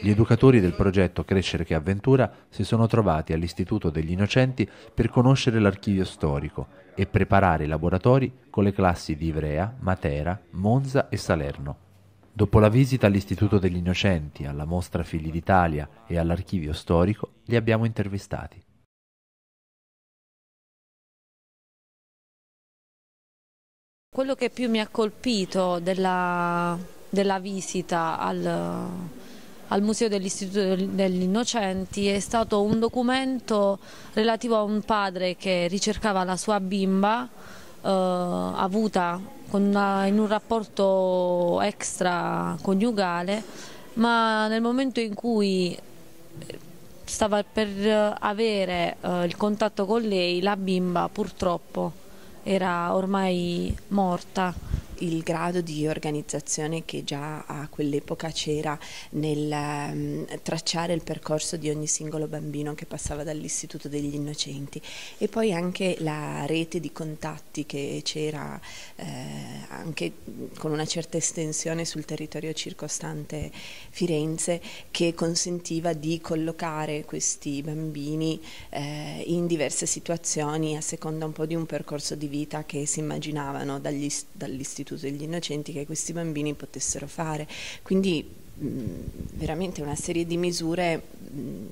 Gli educatori del progetto Crescere che Avventura si sono trovati all'Istituto degli Innocenti per conoscere l'archivio storico e preparare i laboratori con le classi di Ivrea, Matera, Monza e Salerno. Dopo la visita all'Istituto degli Innocenti, alla Mostra Figli d'Italia e all'archivio storico, li abbiamo intervistati. Quello che più mi ha colpito della, della visita al, al Museo dell'Istituto degli Innocenti è stato un documento relativo a un padre che ricercava la sua bimba eh, avuta una, in un rapporto extra coniugale ma nel momento in cui stava per eh, avere eh, il contatto con lei la bimba purtroppo era ormai morta il grado di organizzazione che già a quell'epoca c'era nel um, tracciare il percorso di ogni singolo bambino che passava dall'Istituto degli Innocenti e poi anche la rete di contatti che c'era eh, anche con una certa estensione sul territorio circostante Firenze che consentiva di collocare questi bambini eh, in diverse situazioni a seconda un po' di un percorso di vita che si immaginavano dall'istituto sostituto degli innocenti che questi bambini potessero fare. Quindi mm, veramente una serie di misure mm,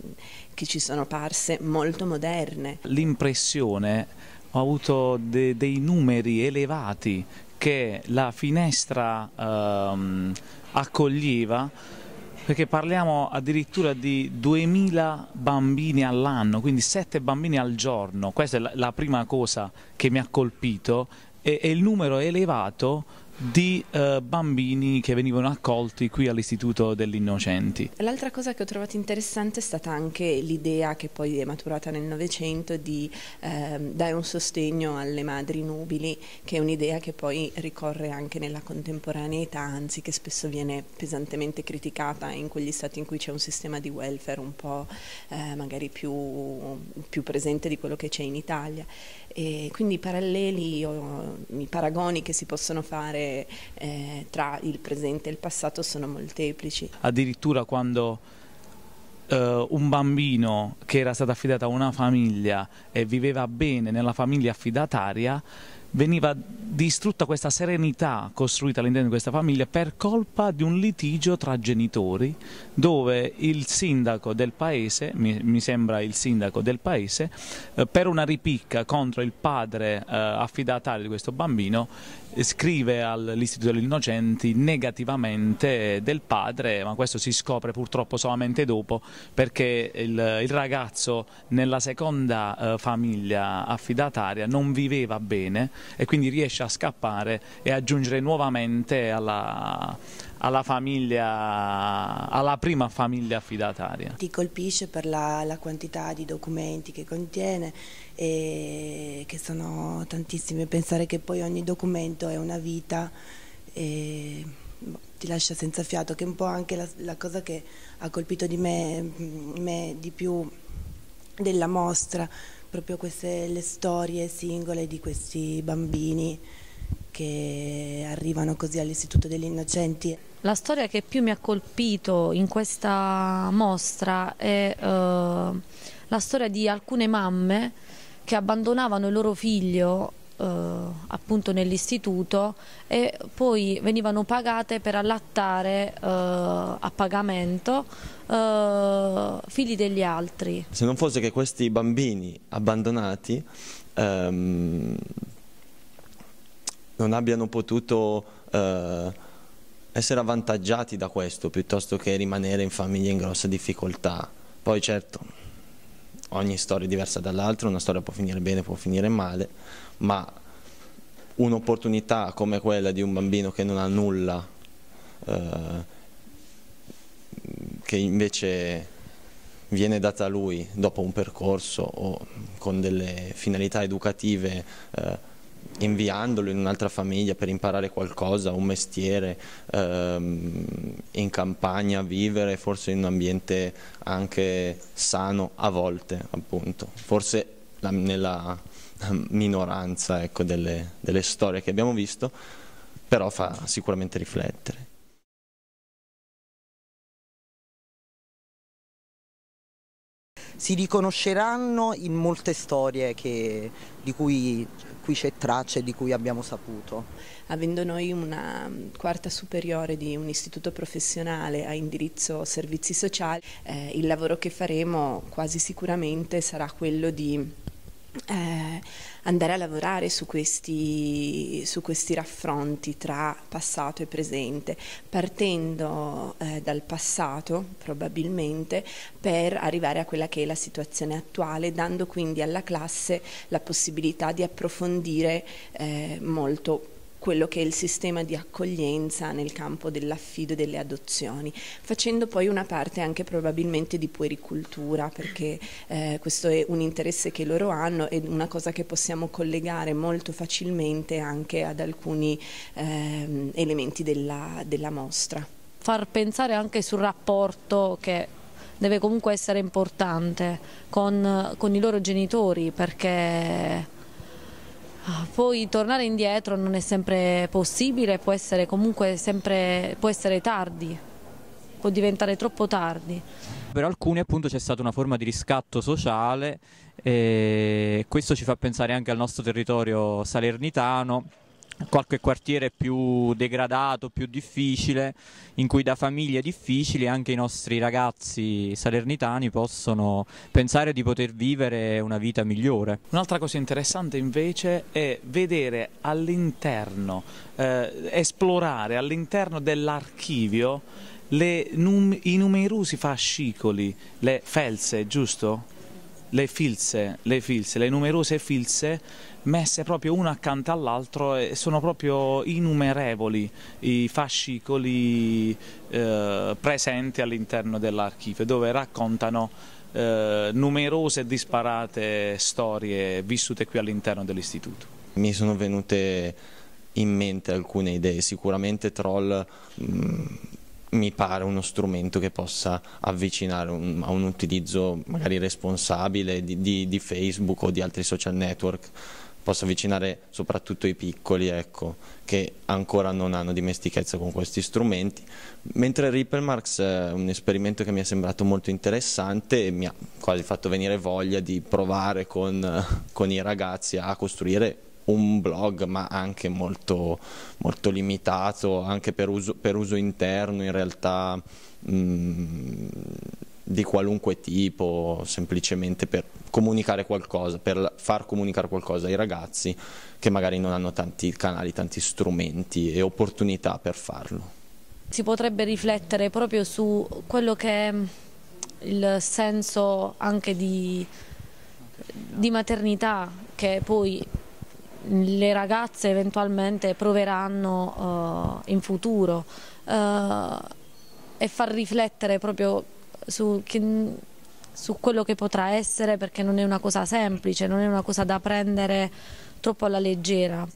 che ci sono parse molto moderne. L'impressione ho avuto de dei numeri elevati che la finestra ehm, accoglieva perché parliamo addirittura di 2000 bambini all'anno, quindi 7 bambini al giorno. Questa è la, prima cosa che mi ha colpito e, e il numero elevato di eh, bambini che venivano accolti qui all'Istituto degli Innocenti. L'altra cosa che ho trovato interessante è stata anche l'idea che poi è maturata nel Novecento di eh, dare un sostegno alle madri nubili, che è un'idea che poi ricorre anche nella contemporaneità, anzi che spesso viene pesantemente criticata in quegli stati in cui c'è un sistema di welfare un po' eh, magari più, più presente di quello che c'è in Italia. E quindi i paralleli o i paragoni che si possono fare eh, tra il presente e il passato sono molteplici. Addirittura quando Uh, un bambino che era stato affidato a una famiglia e viveva bene nella famiglia affidataria, veniva distrutta questa serenità costruita all'interno di questa famiglia per colpa di un litigio tra genitori dove il sindaco del paese, mi, mi sembra il sindaco del paese, eh, per una ripicca contro il padre eh, affidatario di questo bambino scrive all'Istituto degli Innocenti negativamente del padre, ma questo si scopre purtroppo solamente dopo perché il, il ragazzo nella seconda eh, famiglia affidataria non viveva bene e quindi riesce a scappare e a giungere nuovamente alla alla, famiglia, alla prima famiglia affidataria. Ti colpisce per la, la quantità di documenti che contiene, e che sono tantissimi, pensare che poi ogni documento è una vita e boh, ti lascia senza fiato, che è un po' anche la, la cosa che ha colpito di me, mm, me di più della mostra, proprio queste le storie singole di questi bambini che arrivano così all'Istituto degli Innocenti. La storia che più mi ha colpito in questa mostra è eh, la storia di alcune mamme che abbandonavano il loro figlio eh, appunto nell'istituto e poi venivano pagate per allattare eh, a pagamento eh, figli degli altri. Se non fosse che questi bambini abbandonati ehm, non abbiano potuto eh, essere avvantaggiati da questo piuttosto che rimanere in famiglie in grossa difficoltà. Poi certo, ogni storia è diversa dall'altra, una storia può finire bene, può finire male, ma un'opportunità come quella di un bambino che non ha nulla, eh, che invece viene data a lui dopo un percorso o con delle finalità educative eh, inviandolo in un'altra famiglia per imparare qualcosa, un mestiere, ehm, in campagna vivere, forse in un ambiente anche sano a volte, appunto, forse la, nella minoranza ecco, delle, delle storie che abbiamo visto, però fa sicuramente riflettere. si riconosceranno in molte storie che, di cui cui c'è traccia e di cui abbiamo saputo. Avendo noi una mm, quarta superiore di un istituto professionale a indirizzo servizi sociali, eh, il lavoro che faremo quasi sicuramente sarà quello di eh, andare a lavorare su questi, su questi, raffronti tra passato e presente, partendo eh, dal passato probabilmente per arrivare a quella che è la situazione attuale, dando quindi alla classe la possibilità di approfondire eh, molto più quello che è il sistema di accoglienza nel campo dell'affido e delle adozioni, facendo poi una parte anche probabilmente di puericultura, perché eh, questo è un interesse che loro hanno ed una cosa che possiamo collegare molto facilmente anche ad alcuni eh, elementi della, della mostra. Far pensare anche sul rapporto che deve comunque essere importante con, con i loro genitori perché Ah, poi tornare indietro non è sempre possibile, può essere comunque sempre, può essere tardi, può diventare troppo tardi. Per alcuni appunto c'è stata una forma di riscatto sociale e questo ci fa pensare anche al nostro territorio salernitano qualche quartiere più degradato, più difficile, in cui da famiglie difficili anche i nostri ragazzi salernitani possono pensare di poter vivere una vita migliore. Un'altra cosa interessante invece è vedere all'interno, eh, esplorare all'interno dell'archivio num i numerosi fascicoli, le felze, giusto? Le filze, le filze, le numerose filze messe proprio una accanto all'altro e sono proprio innumerevoli i fascicoli eh, presenti all'interno dell'archivio dove raccontano eh, numerose e disparate storie vissute qui all'interno dell'istituto. Mi sono venute in mente alcune idee, sicuramente Troll mh, mm, mi pare uno strumento che possa avvicinare un, a un utilizzo magari responsabile di, di, di Facebook o di altri social network possa avvicinare soprattutto i piccoli ecco, che ancora non hanno dimestichezza con questi strumenti, mentre Ripple Marks è eh, un esperimento che mi è sembrato molto interessante e mi ha quasi fatto venire voglia di provare con, eh, con i ragazzi a costruire un blog ma anche molto, molto limitato, anche per uso, per uso interno in realtà mh, mm, di qualunque tipo, semplicemente per comunicare qualcosa, per far comunicare qualcosa ai ragazzi che magari non hanno tanti canali, tanti strumenti e opportunità per farlo. Si potrebbe riflettere proprio su quello che è mm, il senso anche di, di maternità che poi le ragazze eventualmente proveranno uh, in futuro uh, e far riflettere proprio su, che, su quello che potrà essere perché non è una cosa semplice, non è una cosa da prendere troppo alla leggera.